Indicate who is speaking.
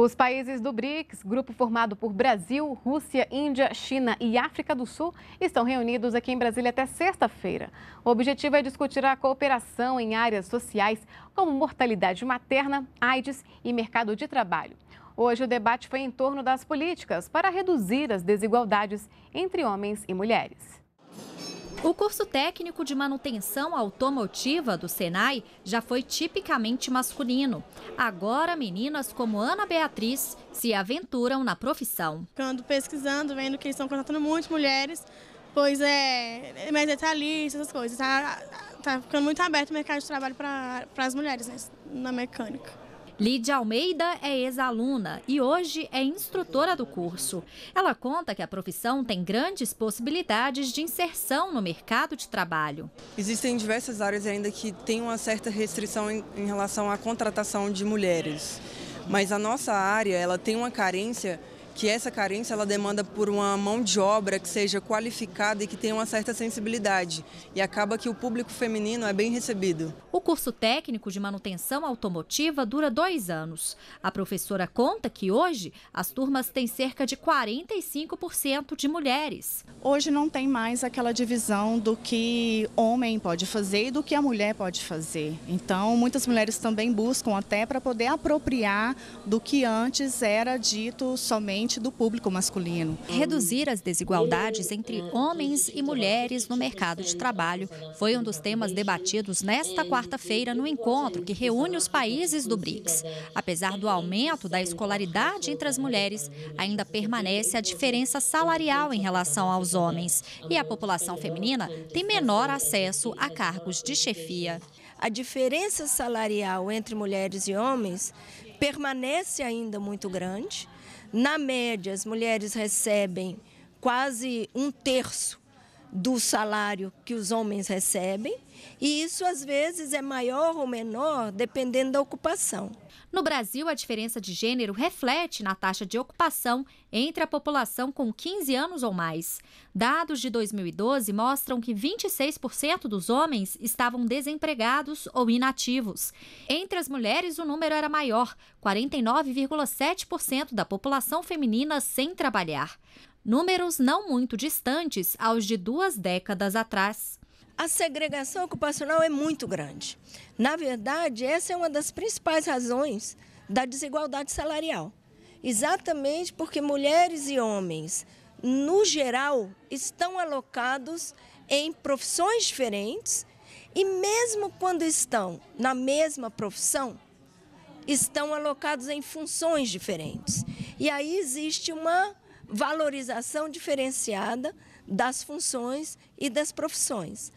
Speaker 1: Os países do BRICS, grupo formado por Brasil, Rússia, Índia, China e África do Sul, estão reunidos aqui em Brasília até sexta-feira. O objetivo é discutir a cooperação em áreas sociais como mortalidade materna, AIDS e mercado de trabalho. Hoje o debate foi em torno das políticas para reduzir as desigualdades entre homens e mulheres. O curso técnico de manutenção automotiva
Speaker 2: do Senai já foi tipicamente masculino. Agora, meninas como Ana Beatriz se aventuram na profissão. Ficando pesquisando, vendo que estão contratando muitas mulheres, pois é, é mais detalhista, essas coisas. Está tá ficando muito aberto o mercado de trabalho para as mulheres né, na mecânica. Lídia Almeida é ex-aluna e hoje é instrutora do curso. Ela conta que a profissão tem grandes
Speaker 3: possibilidades de inserção no mercado de trabalho. Existem diversas áreas ainda que têm uma certa restrição em, relação à contratação de mulheres, mas a nossa área ela tem uma carência que essa carência ela demanda por uma mão de obra que seja qualificada e que tenha uma certa sensibilidade. E acaba que o público feminino é bem recebido. O curso técnico de manutenção automotiva dura dois anos. A professora
Speaker 2: conta que hoje as turmas têm cerca de 45% de mulheres. Hoje não tem mais aquela divisão do que homem pode fazer e do que a mulher pode fazer. Então, muitas mulheres também buscam até para poder apropriar do que antes era dito somente principalmente do público masculino. Reduzir as desigualdades entre homens e mulheres no mercado de trabalho foi um dos temas debatidos nesta quarta-feira no encontro que reúne os países do BRICS. Apesar do aumento da escolaridade entre as mulheres, ainda permanece a diferença salarial em relação aos homens e a população feminina tem menor acesso a cargos de chefia
Speaker 4: a diferença salarial entre mulheres e homens permanece ainda muito grande. Na média, as mulheres recebem quase um terço do salário que os homens recebem, e isso às vezes
Speaker 2: é maior ou menor dependendo da ocupação. No Brasil, a diferença de gênero reflete na taxa de ocupação entre a população com 15 anos ou mais. Dados de 2012 mostram que 26% dos homens estavam desempregados ou inativos. Entre as mulheres, o número era maior, 49,7% da população feminina sem trabalhar números não muito distantes aos de duas décadas atrás. A segregação ocupacional é muito grande.
Speaker 4: Na verdade, essa é uma das principais razões da desigualdade salarial. Exatamente porque mulheres e homens, no geral, estão alocados em profissões diferentes e, mesmo quando estão na mesma profissão, estão alocados em funções diferentes. E aí existe uma valorização diferenciada das funções e das profissões.